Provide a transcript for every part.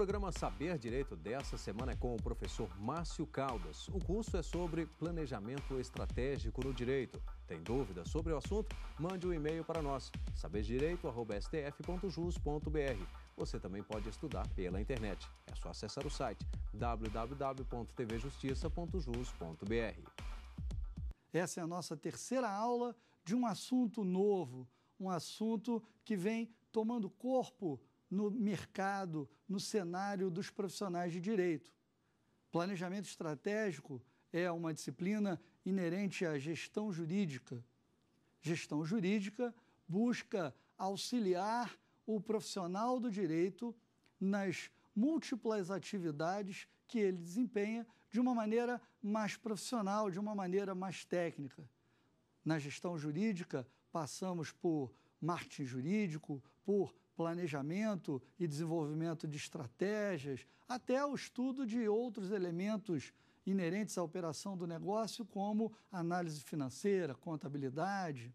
programa Saber Direito dessa semana é com o professor Márcio Caldas. O curso é sobre planejamento estratégico no direito. Tem dúvidas sobre o assunto? Mande um e-mail para nós, saberdireito.stf.jus.br. Você também pode estudar pela internet. É só acessar o site www.tvjustiça.jus.br. Essa é a nossa terceira aula de um assunto novo, um assunto que vem tomando corpo no mercado, no cenário dos profissionais de direito. Planejamento estratégico é uma disciplina inerente à gestão jurídica. Gestão jurídica busca auxiliar o profissional do direito nas múltiplas atividades que ele desempenha de uma maneira mais profissional, de uma maneira mais técnica. Na gestão jurídica, passamos por marketing jurídico, por planejamento e desenvolvimento de estratégias, até o estudo de outros elementos inerentes à operação do negócio, como análise financeira, contabilidade.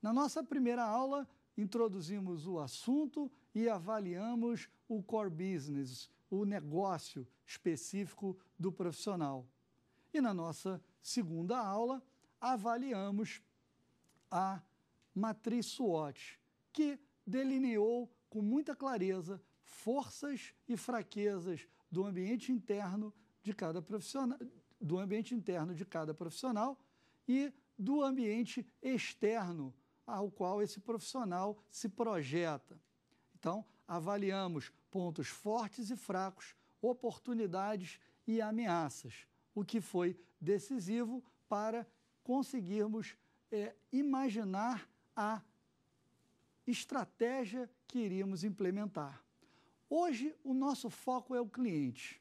Na nossa primeira aula, introduzimos o assunto e avaliamos o core business, o negócio específico do profissional. E na nossa segunda aula, avaliamos a matriz SWOT, que delineou com muita clareza forças e fraquezas do ambiente interno de cada profissional, do ambiente interno de cada profissional e do ambiente externo ao qual esse profissional se projeta. Então, avaliamos pontos fortes e fracos, oportunidades e ameaças, o que foi decisivo para conseguirmos é, imaginar a estratégia que iríamos implementar. Hoje, o nosso foco é o cliente.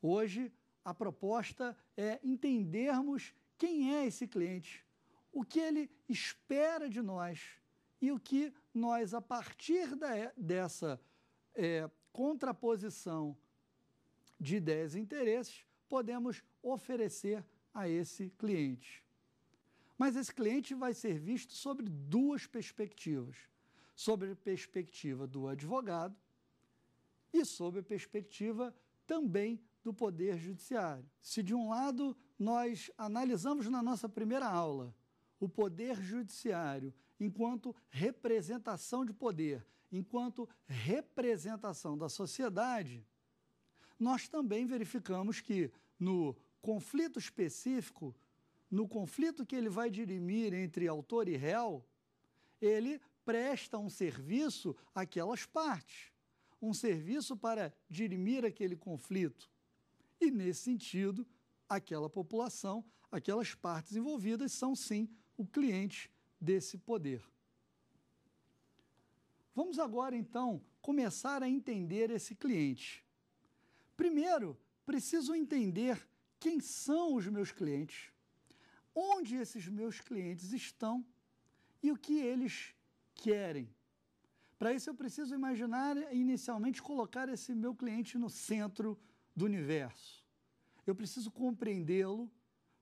Hoje, a proposta é entendermos quem é esse cliente, o que ele espera de nós e o que nós, a partir da, dessa é, contraposição de ideias e interesses, podemos oferecer a esse cliente. Mas esse cliente vai ser visto sobre duas perspectivas: sobre a perspectiva do advogado e sobre a perspectiva também do Poder Judiciário. Se, de um lado, nós analisamos na nossa primeira aula o Poder Judiciário enquanto representação de poder, enquanto representação da sociedade, nós também verificamos que, no conflito específico no conflito que ele vai dirimir entre autor e réu, ele presta um serviço àquelas partes, um serviço para dirimir aquele conflito. E, nesse sentido, aquela população, aquelas partes envolvidas são sim o cliente desse poder. Vamos agora então começar a entender esse cliente. Primeiro, preciso entender quem são os meus clientes onde esses meus clientes estão e o que eles querem. Para isso, eu preciso imaginar inicialmente colocar esse meu cliente no centro do universo. Eu preciso compreendê-lo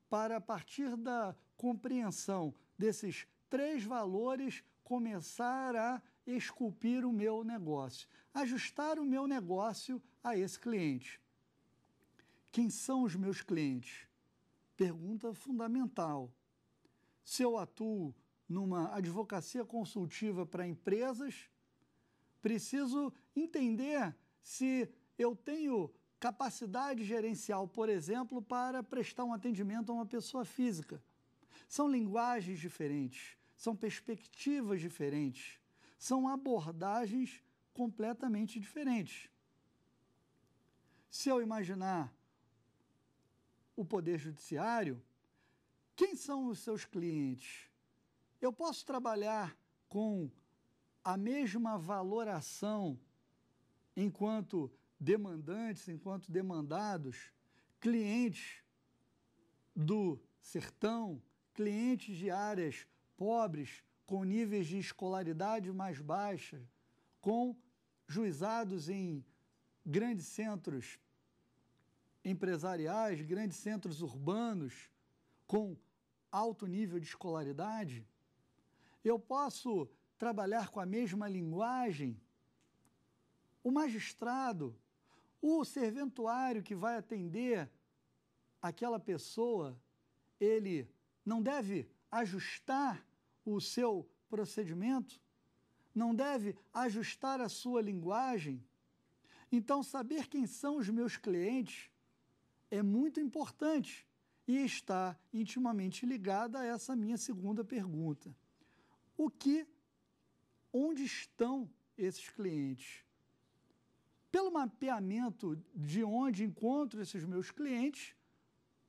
para, a partir da compreensão desses três valores, começar a esculpir o meu negócio, ajustar o meu negócio a esse cliente. Quem são os meus clientes? pergunta fundamental. Se eu atuo numa advocacia consultiva para empresas, preciso entender se eu tenho capacidade gerencial, por exemplo, para prestar um atendimento a uma pessoa física. São linguagens diferentes, são perspectivas diferentes, são abordagens completamente diferentes. Se eu imaginar o Poder Judiciário, quem são os seus clientes? Eu posso trabalhar com a mesma valoração enquanto demandantes, enquanto demandados, clientes do sertão, clientes de áreas pobres, com níveis de escolaridade mais baixa, com juizados em grandes centros empresariais, grandes centros urbanos com alto nível de escolaridade? Eu posso trabalhar com a mesma linguagem? O magistrado, o serventuário que vai atender aquela pessoa, ele não deve ajustar o seu procedimento? Não deve ajustar a sua linguagem? Então, saber quem são os meus clientes é muito importante e está intimamente ligada a essa minha segunda pergunta. O que, onde estão esses clientes? Pelo mapeamento de onde encontro esses meus clientes,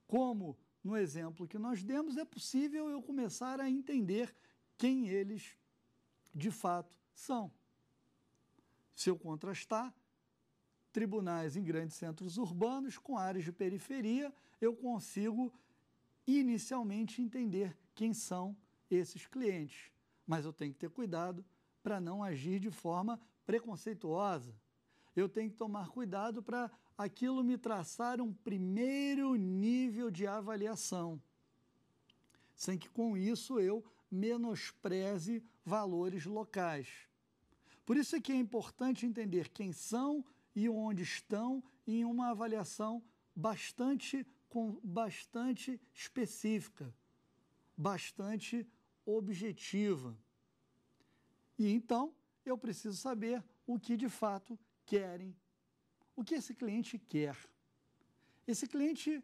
como no exemplo que nós demos, é possível eu começar a entender quem eles de fato são. Se eu contrastar tribunais em grandes centros urbanos com áreas de periferia, eu consigo inicialmente entender quem são esses clientes. Mas eu tenho que ter cuidado para não agir de forma preconceituosa. Eu tenho que tomar cuidado para aquilo me traçar um primeiro nível de avaliação, sem que com isso eu menospreze valores locais. Por isso é que é importante entender quem são e onde estão em uma avaliação bastante, com, bastante específica, bastante objetiva. E então eu preciso saber o que de fato querem, o que esse cliente quer. Esse cliente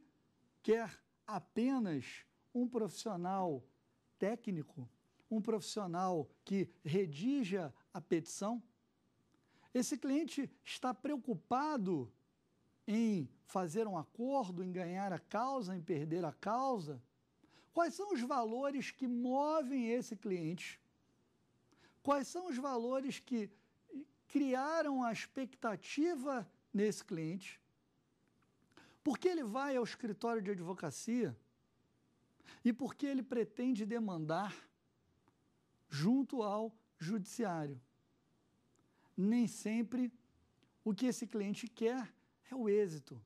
quer apenas um profissional técnico, um profissional que redija a petição, esse cliente está preocupado em fazer um acordo, em ganhar a causa, em perder a causa? Quais são os valores que movem esse cliente? Quais são os valores que criaram a expectativa nesse cliente? Por que ele vai ao escritório de advocacia? E por que ele pretende demandar junto ao judiciário? nem sempre o que esse cliente quer é o êxito.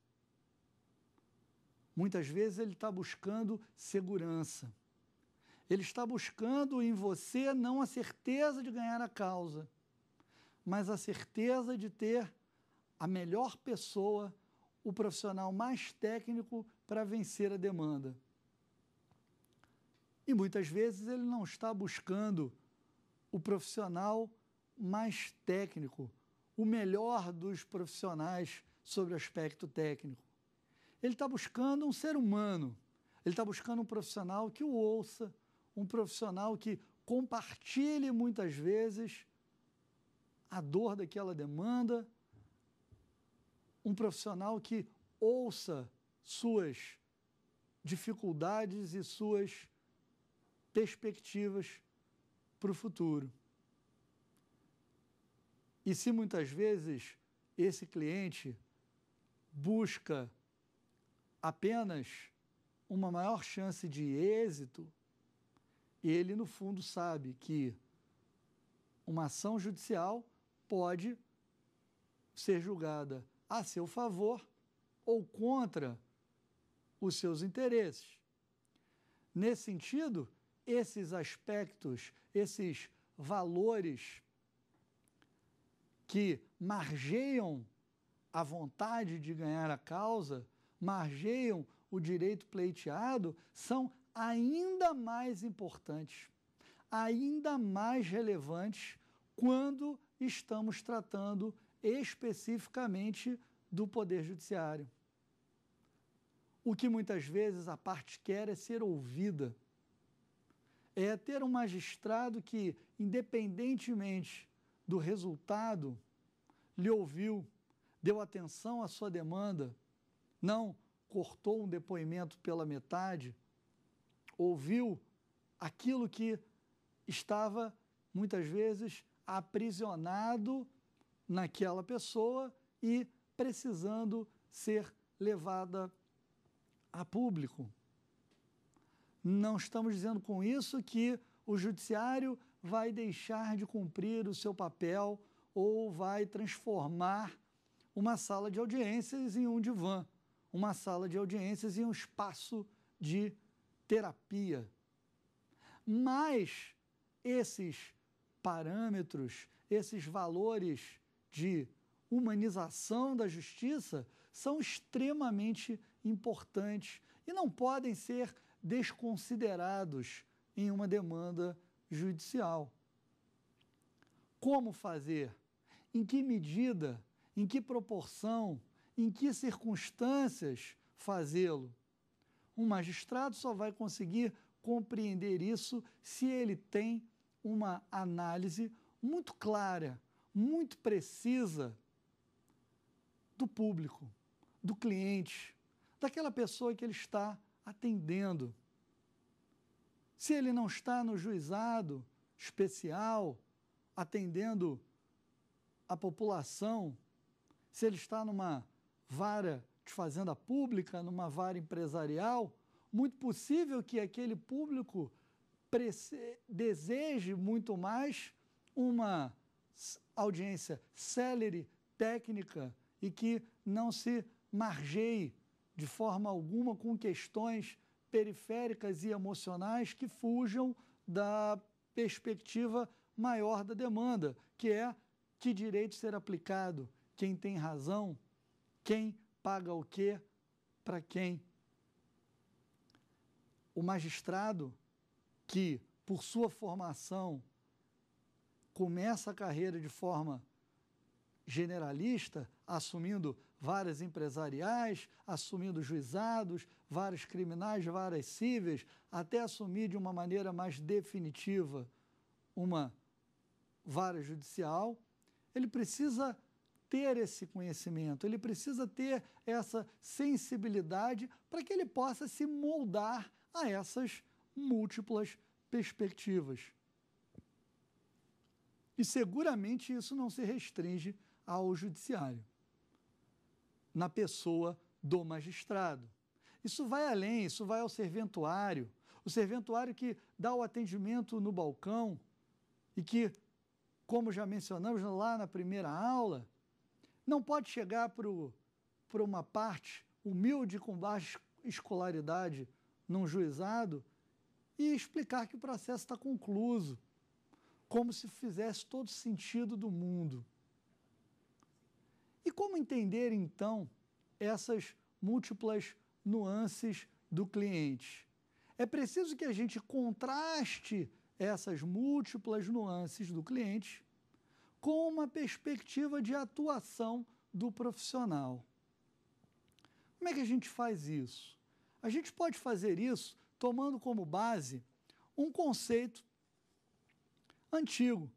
Muitas vezes ele está buscando segurança. Ele está buscando em você não a certeza de ganhar a causa, mas a certeza de ter a melhor pessoa, o profissional mais técnico para vencer a demanda. E muitas vezes ele não está buscando o profissional mais técnico, o melhor dos profissionais sobre o aspecto técnico. Ele está buscando um ser humano, ele está buscando um profissional que o ouça, um profissional que compartilhe muitas vezes a dor daquela demanda, um profissional que ouça suas dificuldades e suas perspectivas para o futuro. E se muitas vezes esse cliente busca apenas uma maior chance de êxito, ele no fundo sabe que uma ação judicial pode ser julgada a seu favor ou contra os seus interesses. Nesse sentido, esses aspectos, esses valores que margeiam a vontade de ganhar a causa, margeiam o direito pleiteado, são ainda mais importantes, ainda mais relevantes quando estamos tratando especificamente do Poder Judiciário. O que muitas vezes a parte quer é ser ouvida, é ter um magistrado que, independentemente do resultado, lhe ouviu, deu atenção à sua demanda, não cortou um depoimento pela metade, ouviu aquilo que estava muitas vezes aprisionado naquela pessoa e precisando ser levada a público. Não estamos dizendo com isso que o judiciário vai deixar de cumprir o seu papel ou vai transformar uma sala de audiências em um divã, uma sala de audiências em um espaço de terapia. Mas esses parâmetros, esses valores de humanização da justiça são extremamente importantes e não podem ser desconsiderados em uma demanda judicial. Como fazer? Em que medida? Em que proporção? Em que circunstâncias fazê-lo? Um magistrado só vai conseguir compreender isso se ele tem uma análise muito clara, muito precisa do público, do cliente, daquela pessoa que ele está atendendo. Se ele não está no juizado especial, atendendo a população, se ele está numa vara de fazenda pública, numa vara empresarial, muito possível que aquele público deseje muito mais uma audiência célere, técnica e que não se margeie de forma alguma com questões periféricas e emocionais que fujam da perspectiva maior da demanda, que é que direito ser aplicado, quem tem razão, quem paga o quê, para quem. O magistrado que, por sua formação, começa a carreira de forma generalista, assumindo várias empresariais, assumindo juizados, vários criminais, várias cíveis, até assumir de uma maneira mais definitiva uma vara judicial, ele precisa ter esse conhecimento, ele precisa ter essa sensibilidade para que ele possa se moldar a essas múltiplas perspectivas. E seguramente isso não se restringe ao judiciário na pessoa do magistrado. Isso vai além, isso vai ao serventuário, o serventuário que dá o atendimento no balcão e que, como já mencionamos lá na primeira aula, não pode chegar para uma parte humilde com baixa escolaridade num juizado e explicar que o processo está concluído, como se fizesse todo sentido do mundo. E como entender, então, essas múltiplas nuances do cliente? É preciso que a gente contraste essas múltiplas nuances do cliente com uma perspectiva de atuação do profissional. Como é que a gente faz isso? A gente pode fazer isso tomando como base um conceito antigo: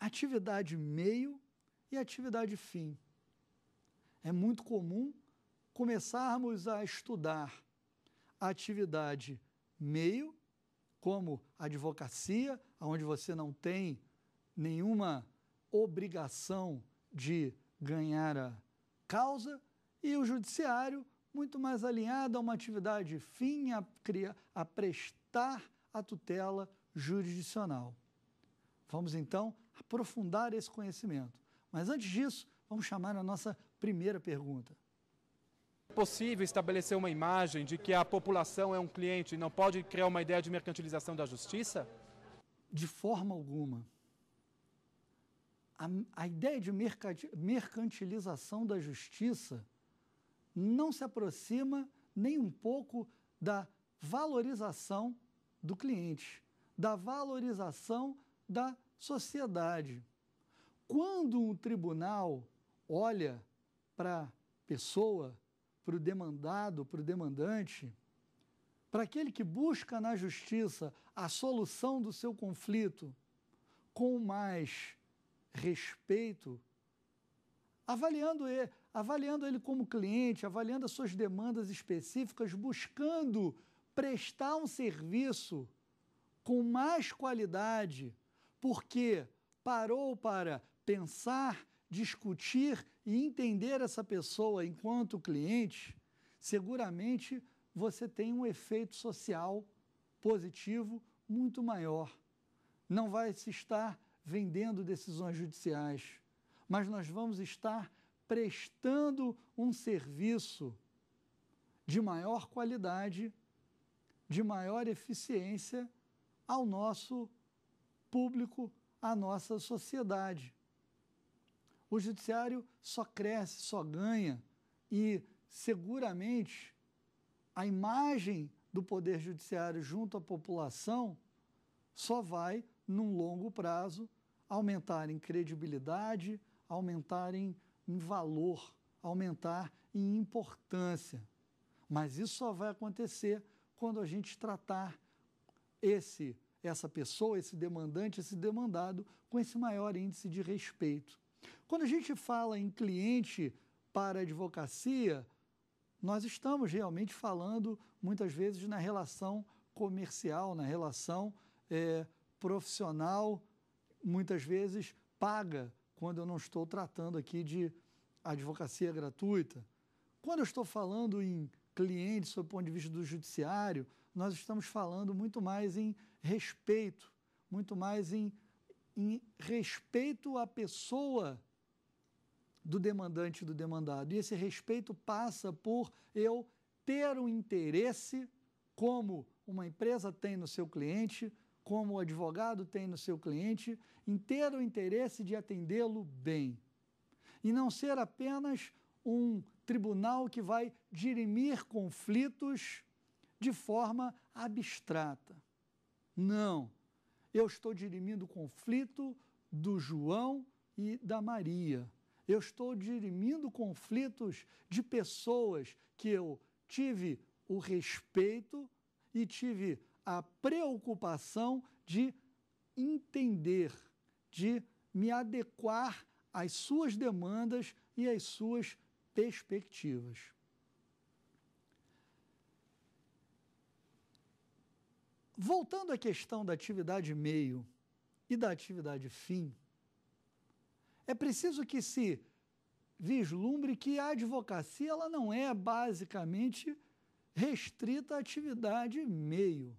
atividade meio e atividade fim é muito comum começarmos a estudar a atividade meio, como advocacia, onde você não tem nenhuma obrigação de ganhar a causa, e o judiciário, muito mais alinhado a uma atividade fim a, criar, a prestar a tutela jurisdicional. Vamos então aprofundar esse conhecimento. Mas antes disso, vamos chamar a nossa Primeira pergunta. É possível estabelecer uma imagem de que a população é um cliente e não pode criar uma ideia de mercantilização da justiça? De forma alguma. A, a ideia de mercantilização da justiça não se aproxima nem um pouco da valorização do cliente, da valorização da sociedade. Quando um tribunal olha para a pessoa, para o demandado, para o demandante, para aquele que busca na justiça a solução do seu conflito com mais respeito, avaliando ele, avaliando ele como cliente, avaliando as suas demandas específicas, buscando prestar um serviço com mais qualidade, porque parou para pensar discutir e entender essa pessoa enquanto cliente, seguramente você tem um efeito social positivo muito maior. Não vai se estar vendendo decisões judiciais, mas nós vamos estar prestando um serviço de maior qualidade, de maior eficiência ao nosso público, à nossa sociedade. O judiciário só cresce, só ganha e seguramente a imagem do poder judiciário junto à população só vai num longo prazo aumentar em credibilidade, aumentar em, em valor, aumentar em importância. Mas isso só vai acontecer quando a gente tratar esse essa pessoa, esse demandante, esse demandado com esse maior índice de respeito. Quando a gente fala em cliente para advocacia, nós estamos realmente falando muitas vezes na relação comercial, na relação é, profissional, muitas vezes paga, quando eu não estou tratando aqui de advocacia gratuita. Quando eu estou falando em cliente, sob o ponto de vista do judiciário, nós estamos falando muito mais em respeito, muito mais em em respeito à pessoa do demandante e do demandado. E esse respeito passa por eu ter o um interesse, como uma empresa tem no seu cliente, como o advogado tem no seu cliente, em ter o interesse de atendê-lo bem. E não ser apenas um tribunal que vai dirimir conflitos de forma abstrata. Não. Eu estou dirimindo o conflito do João e da Maria. Eu estou dirimindo conflitos de pessoas que eu tive o respeito e tive a preocupação de entender, de me adequar às suas demandas e às suas perspectivas. Voltando à questão da atividade meio e da atividade fim, é preciso que se vislumbre que a advocacia ela não é basicamente restrita à atividade meio.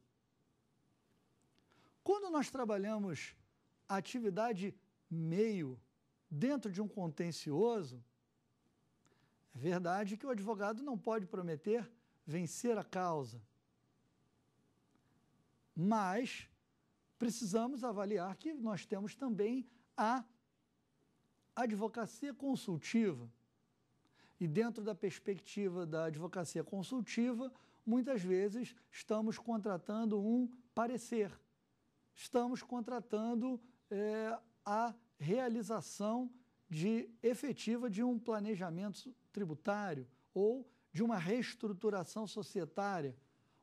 Quando nós trabalhamos a atividade meio dentro de um contencioso, é verdade que o advogado não pode prometer vencer a causa mas precisamos avaliar que nós temos também a advocacia consultiva. E dentro da perspectiva da advocacia consultiva, muitas vezes estamos contratando um parecer, estamos contratando é, a realização de efetiva de um planejamento tributário ou de uma reestruturação societária,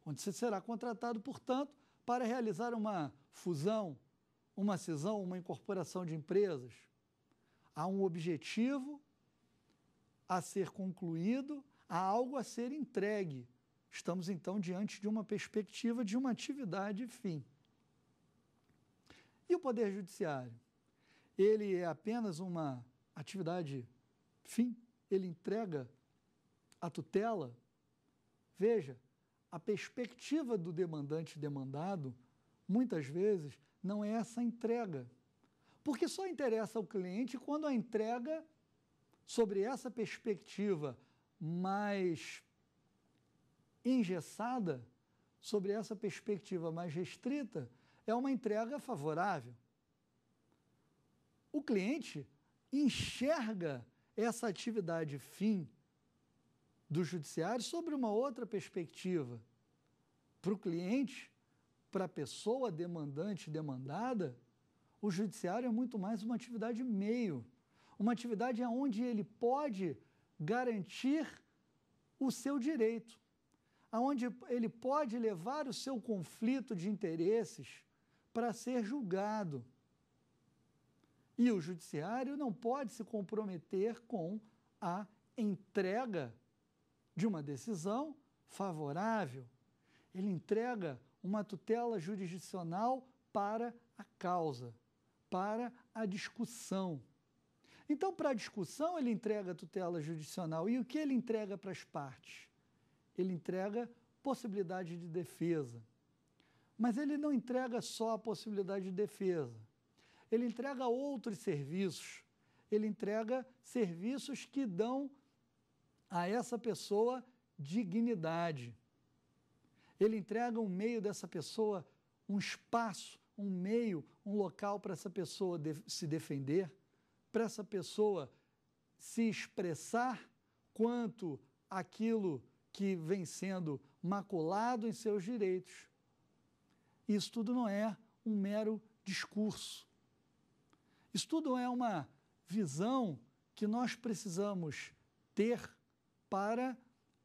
onde você será contratado, portanto, para realizar uma fusão, uma cisão, uma incorporação de empresas. Há um objetivo a ser concluído, há algo a ser entregue. Estamos então diante de uma perspectiva de uma atividade fim. E o Poder Judiciário? Ele é apenas uma atividade fim? Ele entrega a tutela? Veja, a perspectiva do demandante demandado, muitas vezes, não é essa entrega. Porque só interessa ao cliente quando a entrega, sobre essa perspectiva mais engessada, sobre essa perspectiva mais restrita, é uma entrega favorável. O cliente enxerga essa atividade fim do judiciário sobre uma outra perspectiva. Para o cliente, para a pessoa demandante, demandada, o judiciário é muito mais uma atividade meio, uma atividade onde ele pode garantir o seu direito, aonde ele pode levar o seu conflito de interesses para ser julgado. E o judiciário não pode se comprometer com a entrega de uma decisão favorável, ele entrega uma tutela jurisdicional para a causa, para a discussão. Então, para a discussão, ele entrega a tutela jurisdicional. E o que ele entrega para as partes? Ele entrega possibilidade de defesa. Mas ele não entrega só a possibilidade de defesa. Ele entrega outros serviços. Ele entrega serviços que dão a essa pessoa dignidade. Ele entrega um meio dessa pessoa, um espaço, um meio, um local para essa pessoa de se defender, para essa pessoa se expressar quanto aquilo que vem sendo maculado em seus direitos. Isso tudo não é um mero discurso. Isso tudo é uma visão que nós precisamos ter para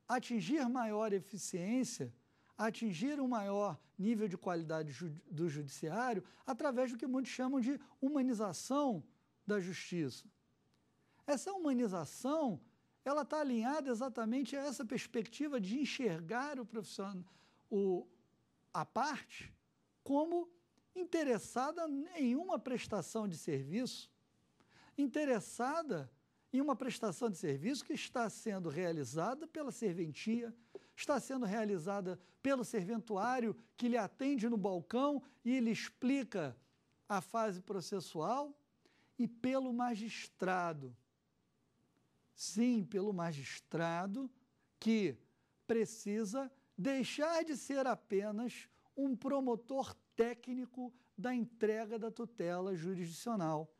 atingir maior eficiência, atingir um maior nível de qualidade do judiciário através do que muitos chamam de humanização da justiça. Essa humanização, ela está alinhada exatamente a essa perspectiva de enxergar o profissional, o, a parte, como interessada em uma prestação de serviço, interessada em uma prestação de serviço que está sendo realizada pela serventia, está sendo realizada pelo serventuário que lhe atende no balcão e lhe explica a fase processual, e pelo magistrado. Sim, pelo magistrado que precisa deixar de ser apenas um promotor técnico da entrega da tutela jurisdicional.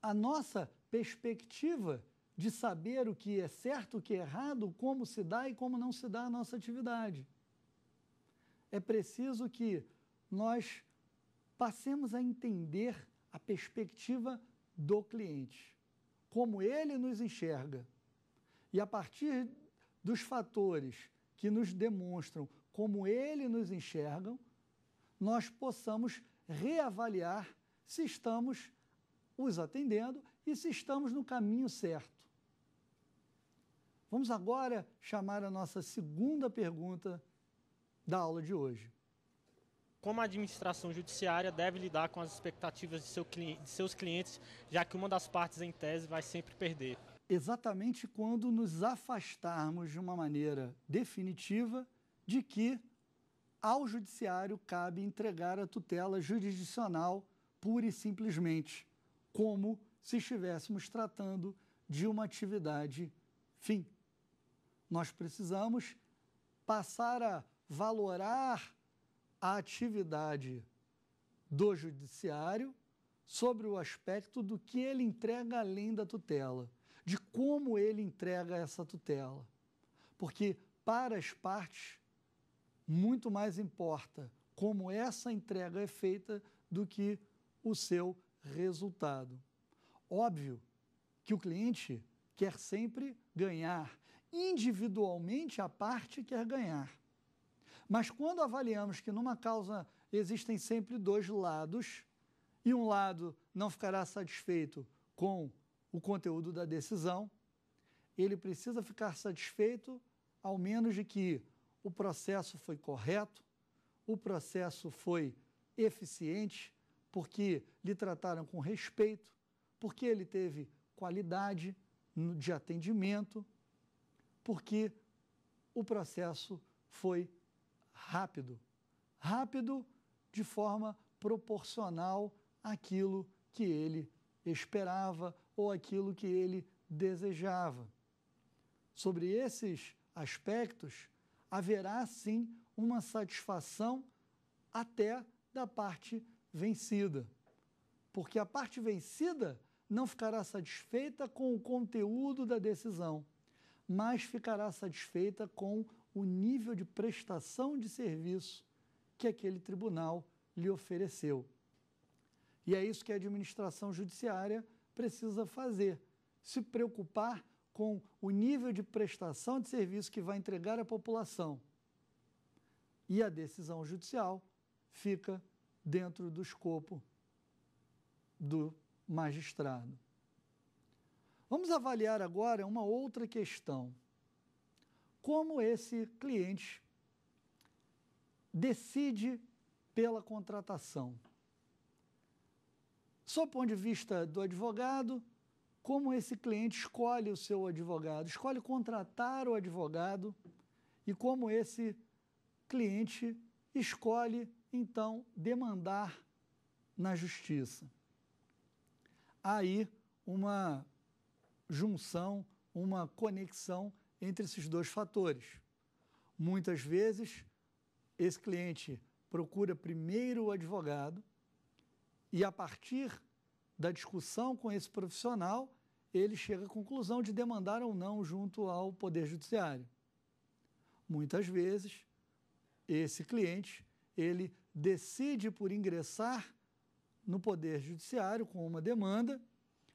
A nossa perspectiva de saber o que é certo, o que é errado, como se dá e como não se dá a nossa atividade. É preciso que nós passemos a entender a perspectiva do cliente, como ele nos enxerga. E a partir dos fatores que nos demonstram como ele nos enxergam, nós possamos reavaliar se estamos os atendendo e se estamos no caminho certo. Vamos agora chamar a nossa segunda pergunta da aula de hoje. Como a administração judiciária deve lidar com as expectativas de, seu, de seus clientes, já que uma das partes em tese vai sempre perder? Exatamente quando nos afastarmos de uma maneira definitiva de que ao judiciário cabe entregar a tutela jurisdicional pura e simplesmente, como se estivéssemos tratando de uma atividade fim. Nós precisamos passar a valorar a atividade do judiciário sobre o aspecto do que ele entrega além da tutela, de como ele entrega essa tutela. Porque para as partes muito mais importa como essa entrega é feita do que o seu resultado. Óbvio que o cliente quer sempre ganhar. Individualmente, a parte quer ganhar. Mas quando avaliamos que numa causa existem sempre dois lados, e um lado não ficará satisfeito com o conteúdo da decisão, ele precisa ficar satisfeito, ao menos de que o processo foi correto, o processo foi eficiente, porque lhe trataram com respeito, porque ele teve qualidade de atendimento, porque o processo foi rápido. Rápido de forma proporcional àquilo que ele esperava ou aquilo que ele desejava. Sobre esses aspectos, haverá sim uma satisfação até da parte vencida. Porque a parte vencida não ficará satisfeita com o conteúdo da decisão, mas ficará satisfeita com o nível de prestação de serviço que aquele tribunal lhe ofereceu. E é isso que a administração judiciária precisa fazer: se preocupar com o nível de prestação de serviço que vai entregar à população. E a decisão judicial fica dentro do escopo do magistrado. Vamos avaliar agora uma outra questão. Como esse cliente decide pela contratação? Só do ponto de vista do advogado, como esse cliente escolhe o seu advogado, escolhe contratar o advogado e como esse cliente escolhe, então, demandar na justiça aí uma junção, uma conexão entre esses dois fatores. Muitas vezes, esse cliente procura primeiro o advogado e, a partir da discussão com esse profissional, ele chega à conclusão de demandar ou não junto ao Poder Judiciário. Muitas vezes, esse cliente ele decide por ingressar no Poder Judiciário com uma demanda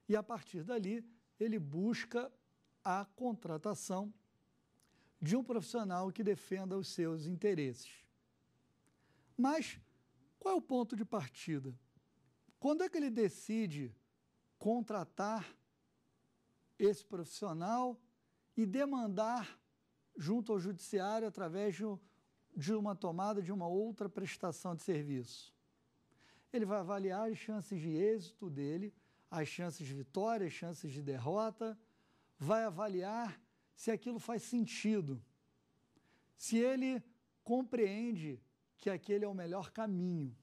e, a partir dali, ele busca a contratação de um profissional que defenda os seus interesses. Mas qual é o ponto de partida? Quando é que ele decide contratar esse profissional e demandar junto ao judiciário através de uma tomada de uma outra prestação de serviço? ele vai avaliar as chances de êxito dele, as chances de vitória, as chances de derrota, vai avaliar se aquilo faz sentido, se ele compreende que aquele é o melhor caminho.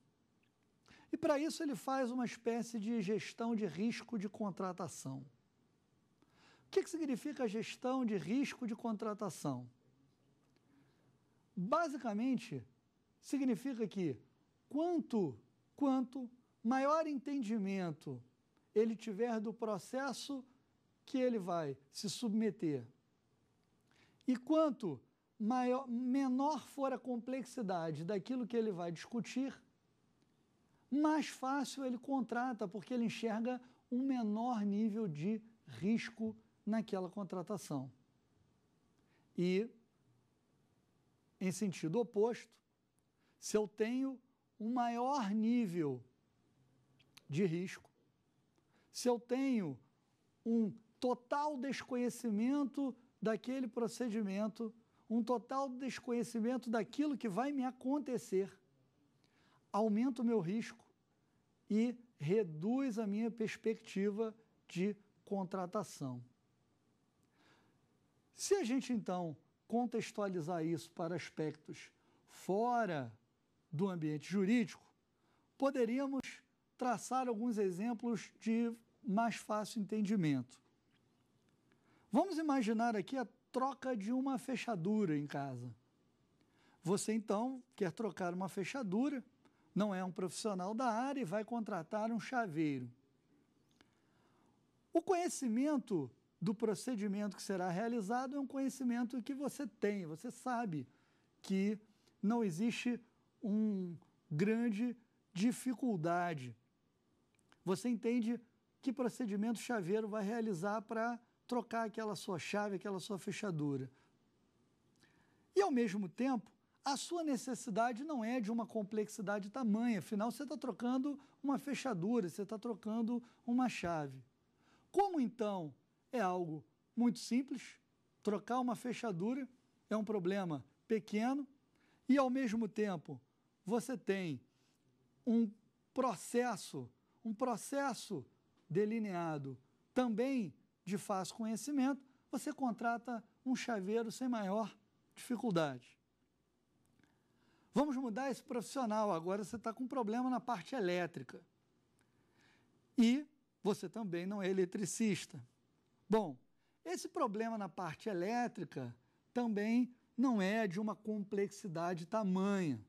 E para isso ele faz uma espécie de gestão de risco de contratação. O que, que significa gestão de risco de contratação? Basicamente, significa que quanto Quanto maior entendimento ele tiver do processo que ele vai se submeter, e quanto maior, menor for a complexidade daquilo que ele vai discutir, mais fácil ele contrata, porque ele enxerga um menor nível de risco naquela contratação. E, em sentido oposto, se eu tenho um maior nível de risco, se eu tenho um total desconhecimento daquele procedimento, um total desconhecimento daquilo que vai me acontecer, aumenta o meu risco e reduz a minha perspectiva de contratação. Se a gente então contextualizar isso para aspectos fora do ambiente jurídico, poderíamos traçar alguns exemplos de mais fácil entendimento. Vamos imaginar aqui a troca de uma fechadura em casa. Você então quer trocar uma fechadura, não é um profissional da área e vai contratar um chaveiro. O conhecimento do procedimento que será realizado é um conhecimento que você tem, você sabe que não existe uma grande dificuldade. Você entende que procedimento o chaveiro vai realizar para trocar aquela sua chave, aquela sua fechadura. E, ao mesmo tempo, a sua necessidade não é de uma complexidade tamanha, afinal, você está trocando uma fechadura, você está trocando uma chave. Como então é algo muito simples, trocar uma fechadura é um problema pequeno e, ao mesmo tempo, você tem um processo, um processo delineado também de fácil conhecimento, você contrata um chaveiro sem maior dificuldade. Vamos mudar esse profissional, agora você está com um problema na parte elétrica. E você também não é eletricista. Bom, esse problema na parte elétrica também não é de uma complexidade tamanha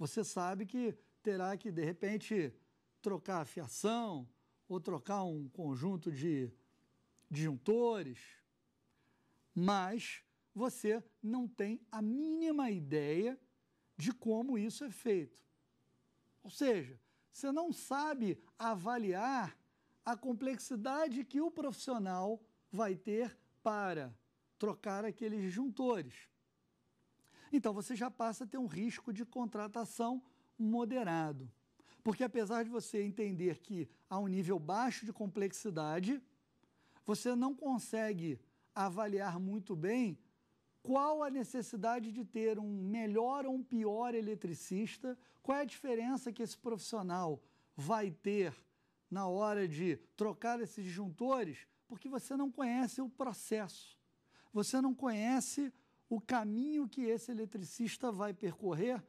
você sabe que terá que, de repente, trocar a fiação ou trocar um conjunto de disjuntores, mas você não tem a mínima ideia de como isso é feito. Ou seja, você não sabe avaliar a complexidade que o profissional vai ter para trocar aqueles disjuntores. Então você já passa a ter um risco de contratação moderado. Porque apesar de você entender que há um nível baixo de complexidade, você não consegue avaliar muito bem qual a necessidade de ter um melhor ou um pior eletricista, qual é a diferença que esse profissional vai ter na hora de trocar esses disjuntores, porque você não conhece o processo, você não conhece o caminho que esse eletricista vai percorrer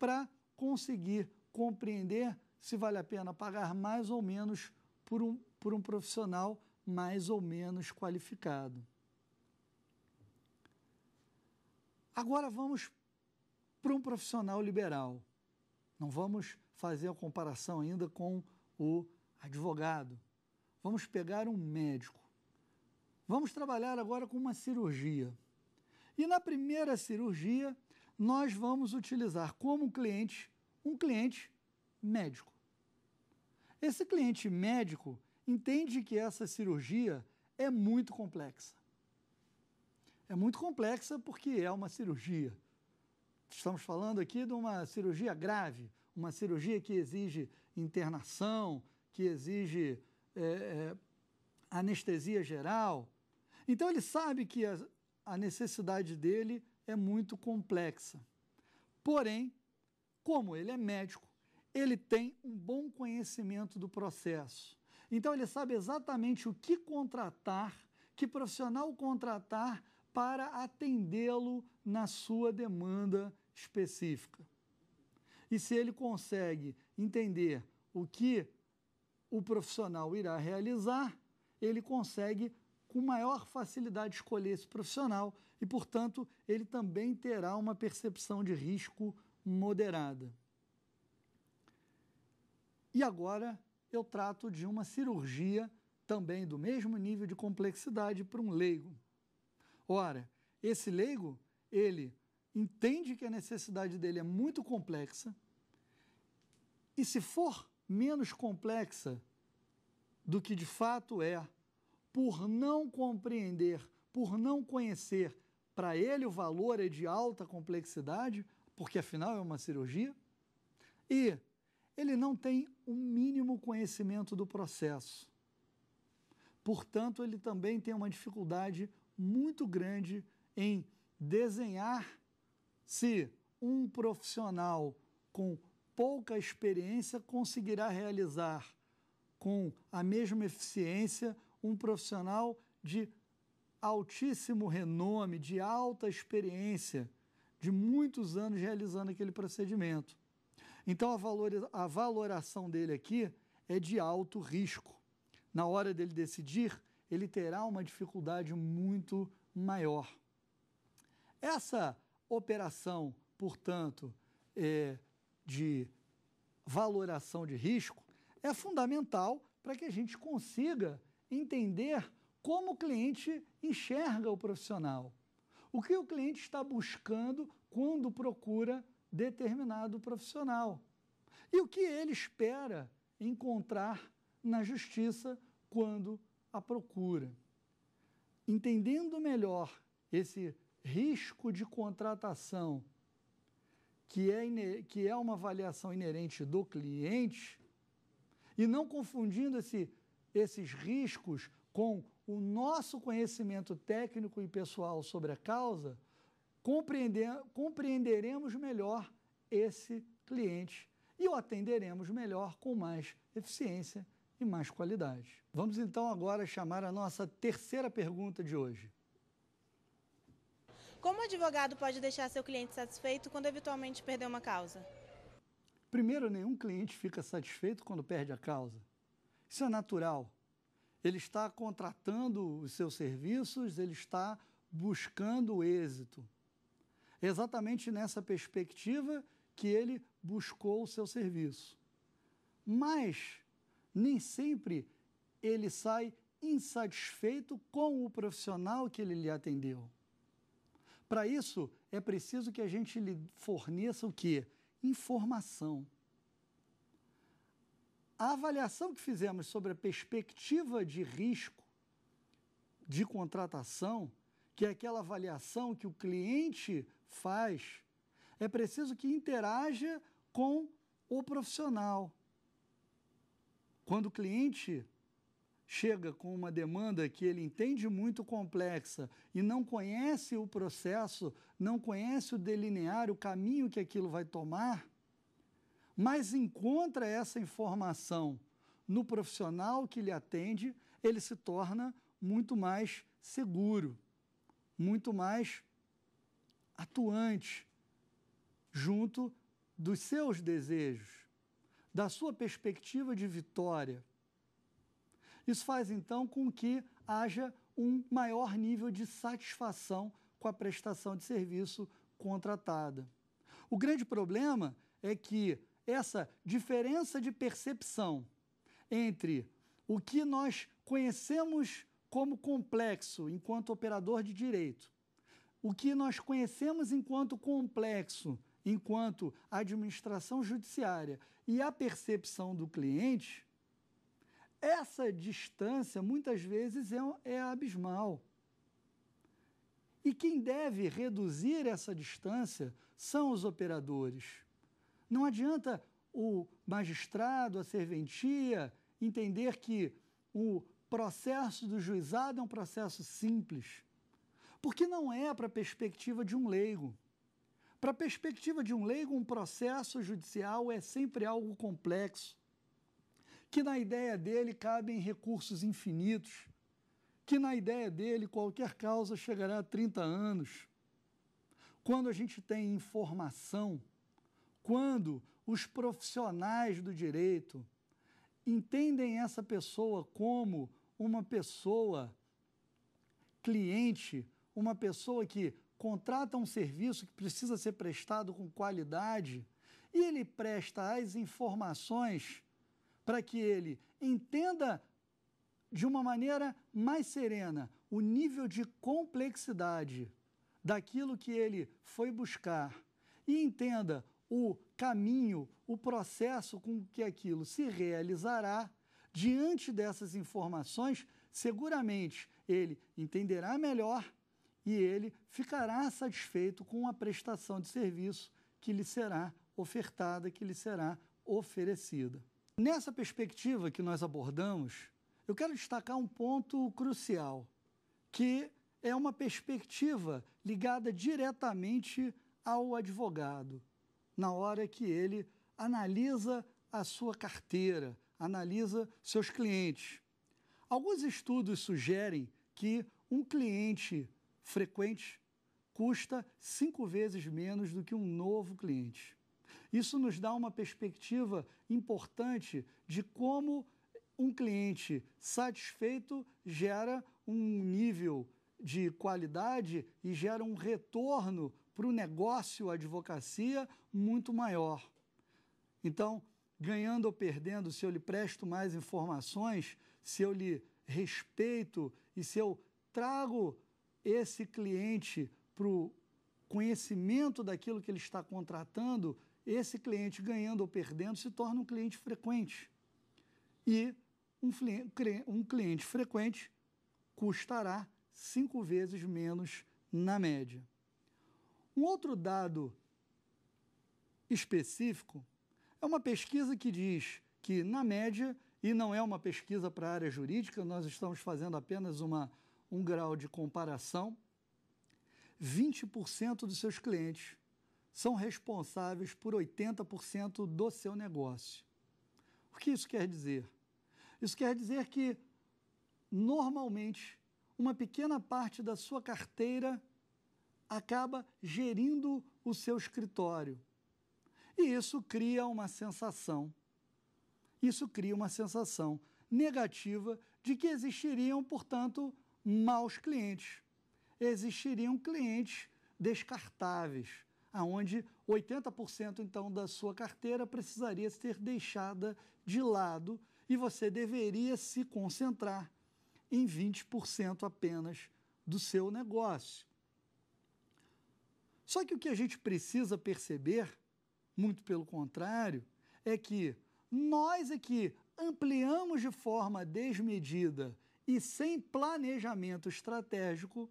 para conseguir compreender se vale a pena pagar mais ou menos por um, por um profissional mais ou menos qualificado. Agora vamos para um profissional liberal. Não vamos fazer a comparação ainda com o advogado. Vamos pegar um médico. Vamos trabalhar agora com uma cirurgia. E na primeira cirurgia, nós vamos utilizar como cliente um cliente médico. Esse cliente médico entende que essa cirurgia é muito complexa. É muito complexa porque é uma cirurgia. Estamos falando aqui de uma cirurgia grave, uma cirurgia que exige internação, que exige é, é, anestesia geral. Então ele sabe que a a necessidade dele é muito complexa. Porém, como ele é médico, ele tem um bom conhecimento do processo. Então, ele sabe exatamente o que contratar, que profissional contratar para atendê-lo na sua demanda específica. E se ele consegue entender o que o profissional irá realizar, ele consegue com maior facilidade escolher esse profissional e, portanto, ele também terá uma percepção de risco moderada. E agora eu trato de uma cirurgia também do mesmo nível de complexidade para um leigo. Ora, esse leigo, ele entende que a necessidade dele é muito complexa e se for menos complexa do que de fato é por não compreender, por não conhecer, para ele o valor é de alta complexidade, porque afinal é uma cirurgia, e ele não tem o um mínimo conhecimento do processo. Portanto, ele também tem uma dificuldade muito grande em desenhar se um profissional com pouca experiência conseguirá realizar com a mesma eficiência um profissional de altíssimo renome, de alta experiência, de muitos anos realizando aquele procedimento. Então a, valor, a valoração dele aqui é de alto risco. Na hora dele decidir, ele terá uma dificuldade muito maior. Essa operação, portanto, é, de valoração de risco é fundamental para que a gente consiga entender como o cliente enxerga o profissional. O que o cliente está buscando quando procura determinado profissional. E o que ele espera encontrar na justiça quando a procura. Entendendo melhor esse risco de contratação, que é, que é uma avaliação inerente do cliente, e não confundindo esse esses riscos com o nosso conhecimento técnico e pessoal sobre a causa, compreender, compreenderemos melhor esse cliente e o atenderemos melhor com mais eficiência e mais qualidade. Vamos então agora chamar a nossa terceira pergunta de hoje. Como o advogado pode deixar seu cliente satisfeito quando eventualmente perder uma causa? Primeiro, nenhum cliente fica satisfeito quando perde a causa. Isso é natural. Ele está contratando os seus serviços, ele está buscando o êxito. É exatamente nessa perspectiva que ele buscou o seu serviço. Mas nem sempre ele sai insatisfeito com o profissional que ele lhe atendeu. Para isso, é preciso que a gente lhe forneça o quê? Informação. A avaliação que fizemos sobre a perspectiva de risco de contratação, que é aquela avaliação que o cliente faz, é preciso que interaja com o profissional. Quando o cliente chega com uma demanda que ele entende muito complexa e não conhece o processo, não conhece o delinear, o caminho que aquilo vai tomar, mas encontra essa informação no profissional que lhe atende, ele se torna muito mais seguro, muito mais atuante junto dos seus desejos, da sua perspectiva de vitória. Isso faz então com que haja um maior nível de satisfação com a prestação de serviço contratada. O grande problema é que essa diferença de percepção entre o que nós conhecemos como complexo enquanto operador de direito, o que nós conhecemos enquanto complexo enquanto administração judiciária e a percepção do cliente, essa distância muitas vezes é, é abismal. E quem deve reduzir essa distância são os operadores. Não adianta o magistrado, a serventia, entender que o processo do juizado é um processo simples. Porque não é para a perspectiva de um leigo. Para a perspectiva de um leigo, um processo judicial é sempre algo complexo, que na ideia dele cabem recursos infinitos, que na ideia dele qualquer causa chegará a 30 anos. Quando a gente tem informação, quando os profissionais do direito entendem essa pessoa como uma pessoa cliente, uma pessoa que contrata um serviço que precisa ser prestado com qualidade e ele presta as informações para que ele entenda de uma maneira mais serena o nível de complexidade daquilo que ele foi buscar e entenda o caminho, o processo com que aquilo se realizará, diante dessas informações, seguramente ele entenderá melhor e ele ficará satisfeito com a prestação de serviço que lhe será ofertada, que lhe será oferecida. Nessa perspectiva que nós abordamos, eu quero destacar um ponto crucial, que é uma perspectiva ligada diretamente ao advogado, na hora que ele analisa a sua carteira, analisa seus clientes. Alguns estudos sugerem que um cliente frequente custa cinco vezes menos do que um novo cliente. Isso nos dá uma perspectiva importante de como um cliente satisfeito gera um nível de qualidade e gera um retorno para o negócio, a advocacia, muito maior. Então, ganhando ou perdendo, se eu lhe presto mais informações, se eu lhe respeito e se eu trago esse cliente para o conhecimento daquilo que ele está contratando, esse cliente, ganhando ou perdendo, se torna um cliente frequente. E um, um cliente frequente custará cinco vezes menos na média. Um outro dado específico é uma pesquisa que diz que, na média, e não é uma pesquisa para a área jurídica, nós estamos fazendo apenas uma, um grau de comparação, 20% dos seus clientes são responsáveis por 80% do seu negócio. O que isso quer dizer? Isso quer dizer que, normalmente, uma pequena parte da sua carteira acaba gerindo o seu escritório. E isso cria uma sensação, isso cria uma sensação negativa de que existiriam, portanto, maus clientes. Existiriam clientes descartáveis, aonde 80% então da sua carteira precisaria ser deixada de lado e você deveria se concentrar em 20% apenas do seu negócio. Só que o que a gente precisa perceber, muito pelo contrário, é que nós é que ampliamos de forma desmedida e sem planejamento estratégico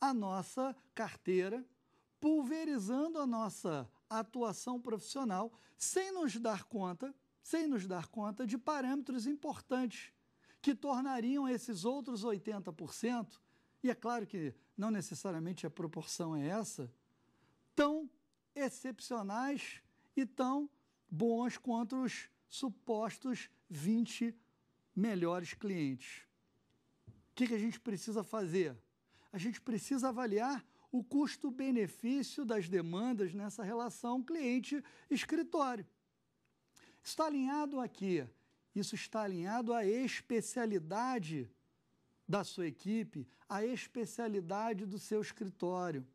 a nossa carteira, pulverizando a nossa atuação profissional sem nos dar conta, sem nos dar conta de parâmetros importantes que tornariam esses outros 80%, e é claro que não necessariamente a proporção é essa, tão excepcionais e tão bons quanto os supostos 20 melhores clientes. O que, que a gente precisa fazer? A gente precisa avaliar o custo-benefício das demandas nessa relação cliente-escritório. Está alinhado aqui. Isso está alinhado à especialidade da sua equipe, à especialidade do seu escritório.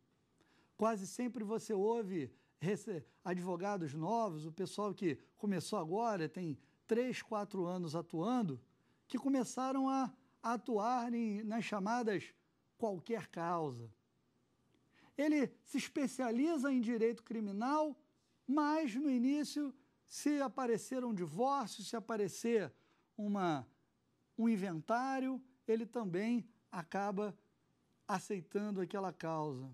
Quase sempre você ouve advogados novos, o pessoal que começou agora, tem três, quatro anos atuando, que começaram a atuar em, nas chamadas qualquer causa. Ele se especializa em direito criminal, mas no início, se aparecer um divórcio, se aparecer uma, um inventário, ele também acaba aceitando aquela causa.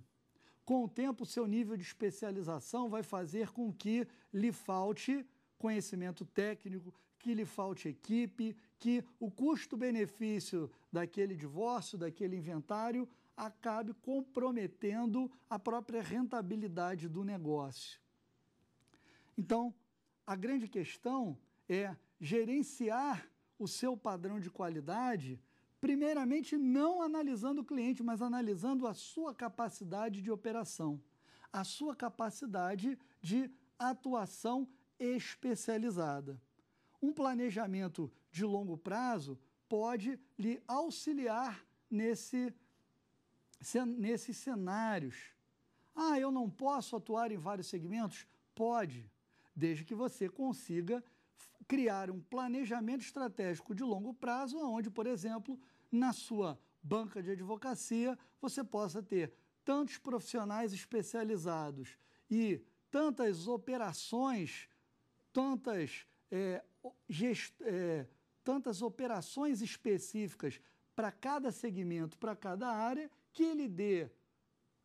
Com o tempo, seu nível de especialização vai fazer com que lhe falte conhecimento técnico, que lhe falte equipe, que o custo-benefício daquele divórcio, daquele inventário, acabe comprometendo a própria rentabilidade do negócio. Então, a grande questão é gerenciar o seu padrão de qualidade primeiramente não analisando o cliente, mas analisando a sua capacidade de operação, a sua capacidade de atuação especializada. Um planejamento de longo prazo pode lhe auxiliar nesse, nesses cenários. Ah, eu não posso atuar em vários segmentos? Pode, desde que você consiga criar um planejamento estratégico de longo prazo, onde, por exemplo, na sua banca de advocacia você possa ter tantos profissionais especializados e tantas operações, tantas, é, gest, é, tantas operações específicas para cada segmento, para cada área, que ele dê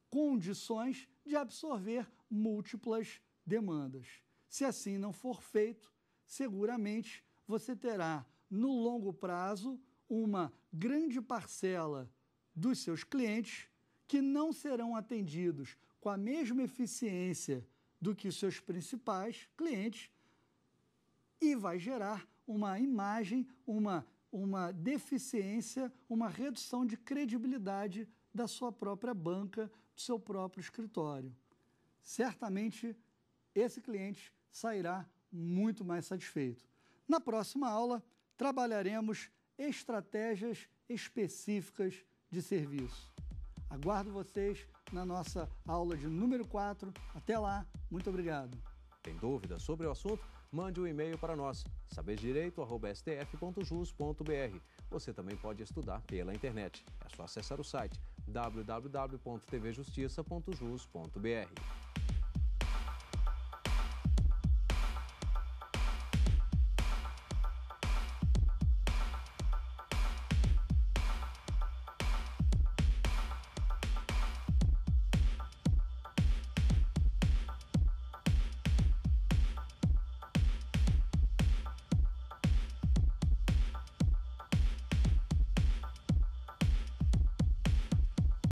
condições de absorver múltiplas demandas. Se assim não for feito, seguramente você terá, no longo prazo, uma grande parcela dos seus clientes que não serão atendidos com a mesma eficiência do que os seus principais clientes e vai gerar uma imagem, uma, uma deficiência, uma redução de credibilidade da sua própria banca, do seu próprio escritório. Certamente esse cliente sairá muito mais satisfeito. Na próxima aula, trabalharemos estratégias específicas de serviço. Aguardo vocês na nossa aula de número 4. Até lá, muito obrigado. Tem dúvidas sobre o assunto? Mande um e-mail para nós, saberdireito.stf.jus.br. Você também pode estudar pela internet. É só acessar o site www.tvjustiça.jus.br.